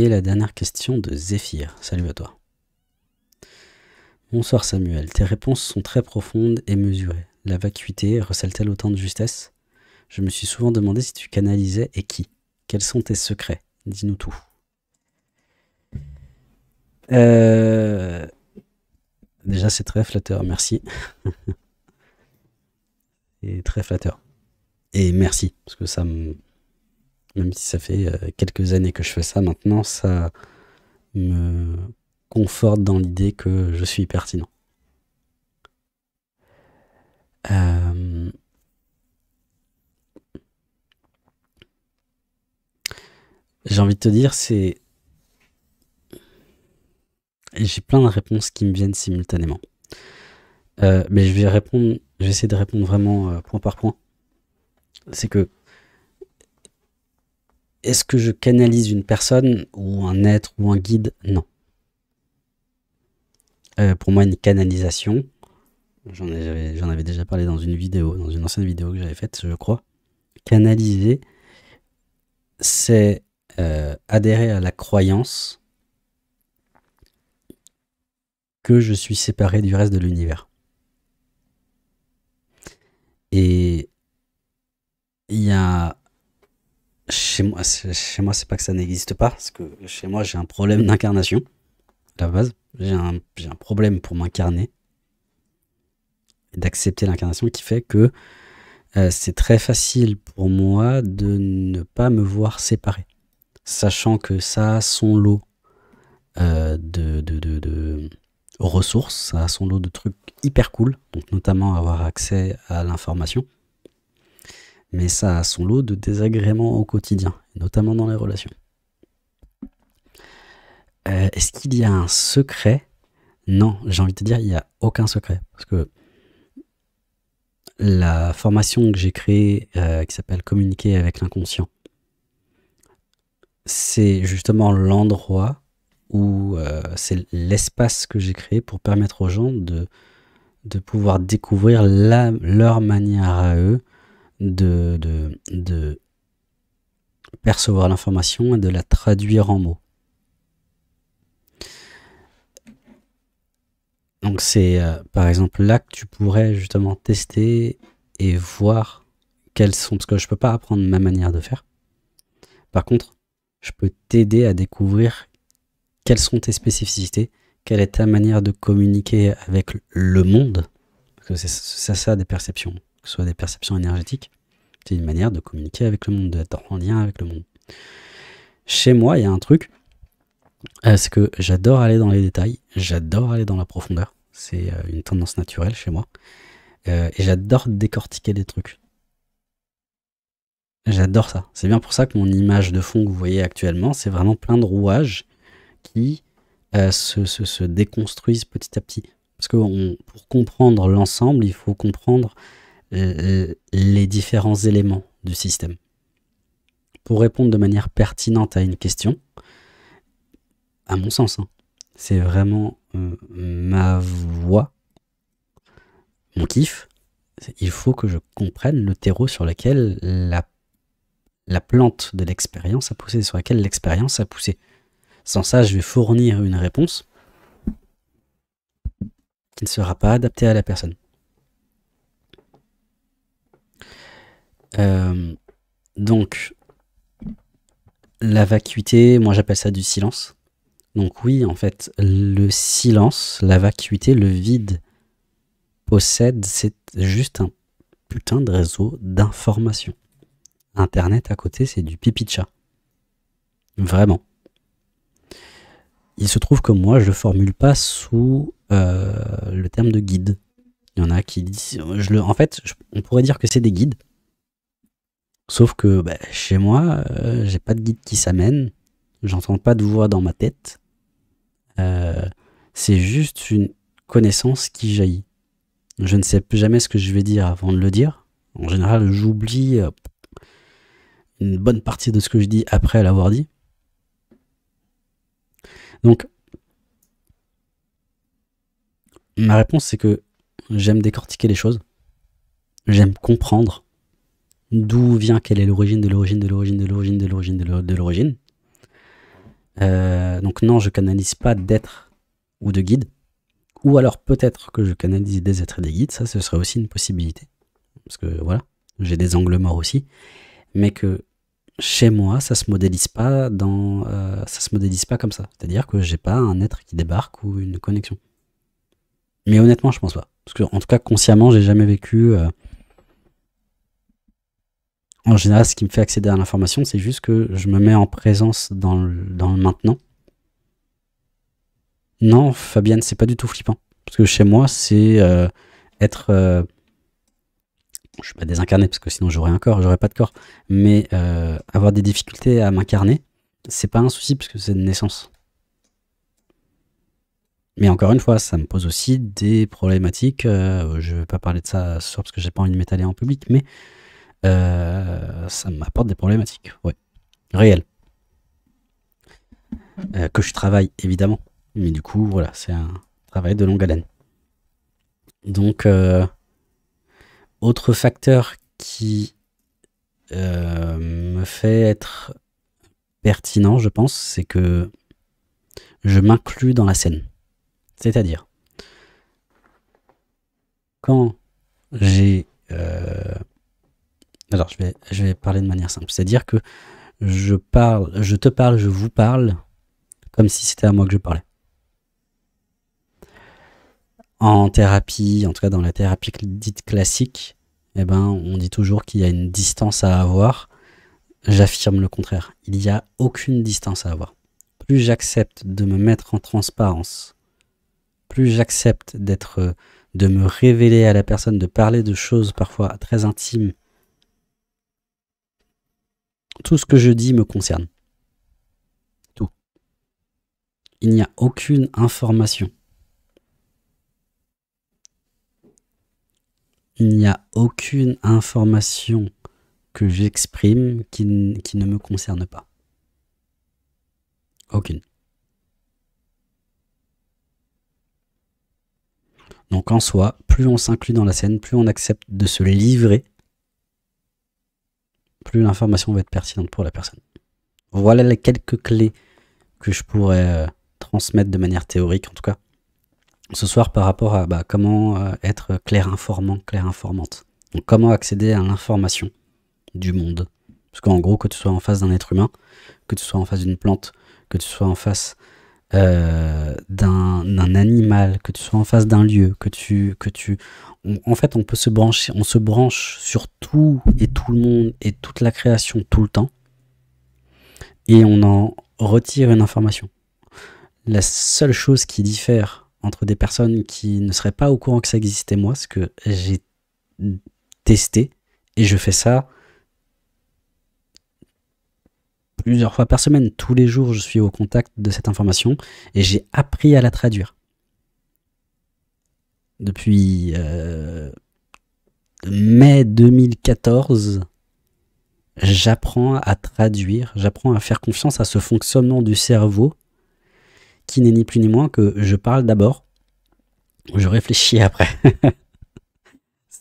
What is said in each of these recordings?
Et la dernière question de Zéphyr. Salut à toi. Bonsoir Samuel, tes réponses sont très profondes et mesurées. La vacuité recèle-t-elle autant de justesse Je me suis souvent demandé si tu canalisais et qui. Quels sont tes secrets Dis-nous tout. Euh, déjà, c'est très flatteur, merci. et très flatteur. Et merci, parce que ça me même si ça fait euh, quelques années que je fais ça maintenant, ça me conforte dans l'idée que je suis pertinent. Euh, j'ai envie de te dire, c'est... J'ai plein de réponses qui me viennent simultanément. Euh, mais je vais répondre, j'essaie de répondre vraiment point par point. C'est que est-ce que je canalise une personne ou un être ou un guide Non. Euh, pour moi, une canalisation, j'en avais, déjà parlé dans une vidéo, dans une ancienne vidéo que j'avais faite, je crois. Canaliser, c'est euh, adhérer à la croyance que je suis séparé du reste de l'univers. Et il y a chez moi, chez moi, c'est pas que ça n'existe pas, parce que chez moi, j'ai un problème d'incarnation, à la base. J'ai un, problème pour m'incarner, d'accepter l'incarnation qui fait que euh, c'est très facile pour moi de ne pas me voir séparé, sachant que ça a son lot euh, de, de, ressources, ça a son lot de trucs hyper cool, donc notamment avoir accès à l'information, mais ça a son lot de désagréments au quotidien, notamment dans les relations. Euh, est-ce qu'il y a un secret Non, j'ai envie de te dire, il n'y a aucun secret. Parce que la formation que j'ai créée, euh, qui s'appelle Communiquer avec l'inconscient, c'est justement l'endroit où euh, c'est l'espace que j'ai créé pour permettre aux gens de, pouvoir découvrir leur manière à eux de, de, percevoir l'information et de la traduire en mots. Donc c'est euh, par exemple là que tu pourrais justement tester et voir quels sont, parce que je ne peux pas apprendre ma manière de faire. Par contre, je peux t'aider à découvrir quelles sont tes spécificités, quelle est ta manière de communiquer avec le monde, parce que c'est ça, ça des perceptions soit des perceptions énergétiques. C'est une manière de communiquer avec le monde, d'être en lien avec le monde. Chez moi, il y a un truc, euh, c'est que j'adore aller dans les détails, j'adore aller dans la profondeur. C'est euh, une tendance naturelle chez moi. Euh, et j'adore décortiquer des trucs. J'adore ça. C'est bien pour ça que mon image de fond que vous voyez actuellement, c'est vraiment plein de rouages qui se, déconstruisent petit à petit. Parce que pour comprendre l'ensemble, il faut comprendre euh, euh, les différents éléments du système. Pour répondre de manière pertinente à une question, à mon sens, hein, c'est vraiment euh, ma voix, mon kiff. Il faut que je comprenne le terreau sur lequel la, la plante de l'expérience a poussé, sur laquelle l'expérience a poussé. Sans ça, je vais fournir une réponse qui ne sera pas adaptée à la personne. Euh, donc, la vacuité, moi j'appelle ça du silence. Donc oui, en fait, le silence, la vacuité, le vide possède, c'est juste un putain de réseau d'informations. Internet à côté, c'est du pipi de chat. Vraiment. Il se trouve que moi, je ne formule pas sous euh, le terme de guide. Il y en a qui disent... en fait, on pourrait dire que c'est des guides, Sauf que bah, chez moi, je euh, j'ai pas de guide qui s'amène, j'entends pas de voix dans ma tête. Euh, c'est juste une connaissance qui jaillit. Je ne sais plus jamais ce que je vais dire avant de le dire. En général, j'oublie euh, une bonne partie de ce que je dis après l'avoir dit. Donc, ma réponse, c'est que j'aime décortiquer les choses. J'aime comprendre d'où vient, quelle est l'origine de l'origine, de l'origine, de l'origine, de l'origine, de l'origine. Euh, donc non, je canalise pas d'être ou de guide. Ou alors peut-être que je canalise des êtres et des guides, ça ce serait aussi une possibilité. Parce que voilà, j'ai des angles morts aussi. Mais que chez moi, ça se modélise pas dans, euh, ça se modélise pas comme ça. C'est-à-dire que j'ai pas un être qui débarque ou une connexion. Mais honnêtement, je pense pas. Parce que en tout cas, consciemment, j'ai jamais vécu euh, en général, ce qui me fait accéder à l'information, c'est juste que je me mets en présence dans le, maintenant. Non, Fabienne, c'est pas du tout flippant. Parce que chez moi, c'est euh, être. Euh, je suis pas désincarné parce que sinon j'aurais un corps, j'aurais pas de corps. Mais euh, avoir des difficultés à m'incarner, c'est pas un souci parce que c'est de naissance. Mais encore une fois, ça me pose aussi des problématiques. je vais pas parler de ça ce parce que j'ai pas envie de m'étaler en public, mais euh, ça m'apporte des problématiques, ouais, réelles. Euh, que je travaille, évidemment. Mais du coup, voilà, c'est un travail de longue haleine. Donc, euh, autre facteur qui me fait être pertinent, je pense, c'est que je m'inclus dans la scène. C'est-à-dire, quand j'ai euh, alors, je vais, je vais parler de manière simple. C'est-à-dire que je parle, je te parle, je vous parle, comme si c'était à moi que je parlais. En thérapie, en tout cas dans la thérapie dite classique, eh ben, on dit toujours qu'il y a une distance à avoir. J'affirme le contraire. Il n'y a aucune distance à avoir. Plus j'accepte de me mettre en transparence, plus j'accepte d'être, de me révéler à la personne, de parler de choses parfois très intimes tout ce que je dis me concerne. Tout. Il n'y a aucune information. Il n'y a aucune information que j'exprime qui, ne me concerne pas. Aucune. Donc en soi, plus on s'inclut dans la scène, plus on accepte de se livrer plus l'information va être pertinente pour la personne. Voilà les quelques clés que je pourrais euh, transmettre de manière théorique, en tout cas, ce soir par rapport à bah, comment euh, être clair informant, clair informante. Donc comment accéder à l'information du monde. Parce qu'en gros, que tu sois en face d'un être humain, que tu sois en face d'une plante, que tu sois en face euh, animal, que tu sois en face d'un lieu, que tu, que tu, en fait, on peut se brancher, on se branche sur tout et tout le monde et toute la création tout le temps, et on en retire une information. La seule chose qui diffère entre des personnes qui ne seraient pas au courant que ça existait, moi, c'est que j'ai testé et je fais ça plusieurs fois par semaine. Tous les jours, je suis au contact de cette information et j'ai appris à la traduire depuis euh, mai 2014, j'apprends à traduire, j'apprends à faire confiance à ce fonctionnement du cerveau qui n'est ni plus ni moins que je parle d'abord, je réfléchis après.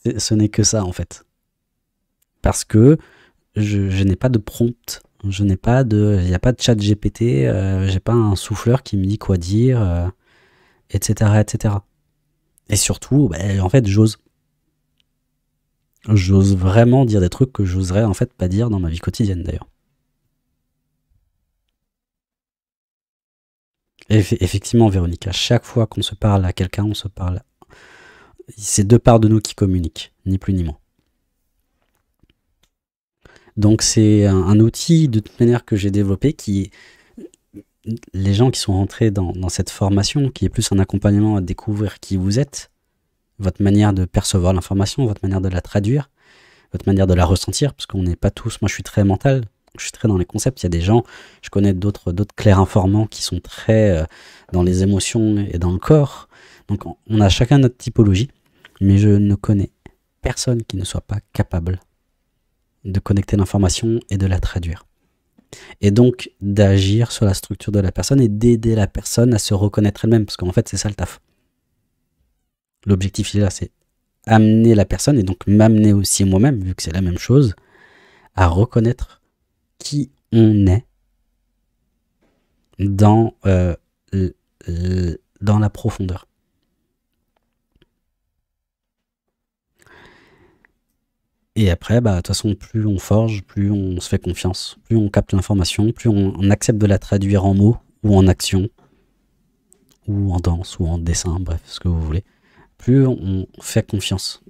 ce n'est que ça en fait. Parce que je, n'ai pas de prompt, je n'ai pas de, il n'y a pas de chat GPT, euh, j'ai pas un souffleur qui me dit quoi dire, etc., euh, etc. Et surtout, bah, en fait, j'ose. J'ose vraiment dire des trucs que j'oserais en fait pas dire dans ma vie quotidienne d'ailleurs. effectivement, Véronique, à chaque fois qu'on se parle à quelqu'un, on se parle. C'est deux parts de nous qui communiquent, ni plus ni moins. Donc c'est un, un, outil de toute manière que j'ai développé qui les gens qui sont rentrés dans, cette formation, qui est plus un accompagnement à découvrir qui vous êtes, votre manière de percevoir l'information, votre manière de la traduire, votre manière de la ressentir, parce qu'on n'est pas tous, moi je suis très mental, je suis très dans les concepts, il y a des gens, je connais d'autres clairs informants qui sont très euh, dans les émotions et dans le corps, donc on a chacun notre typologie, mais je ne connais personne qui ne soit pas capable de connecter l'information et de la traduire et donc d'agir sur la structure de la personne et d'aider la personne à se reconnaître elle-même, parce qu'en fait c'est ça le taf. L'objectif il est là, c'est amener la personne et donc m'amener aussi moi-même, vu que c'est la même chose, à reconnaître qui on est dans, euh, dans la profondeur. Et après, bah, de toute façon, plus on forge, plus on se fait confiance, plus on capte l'information, plus on, accepte de la traduire en mots ou en actions, ou en danse, ou en dessin, bref, ce que vous voulez. Plus on fait confiance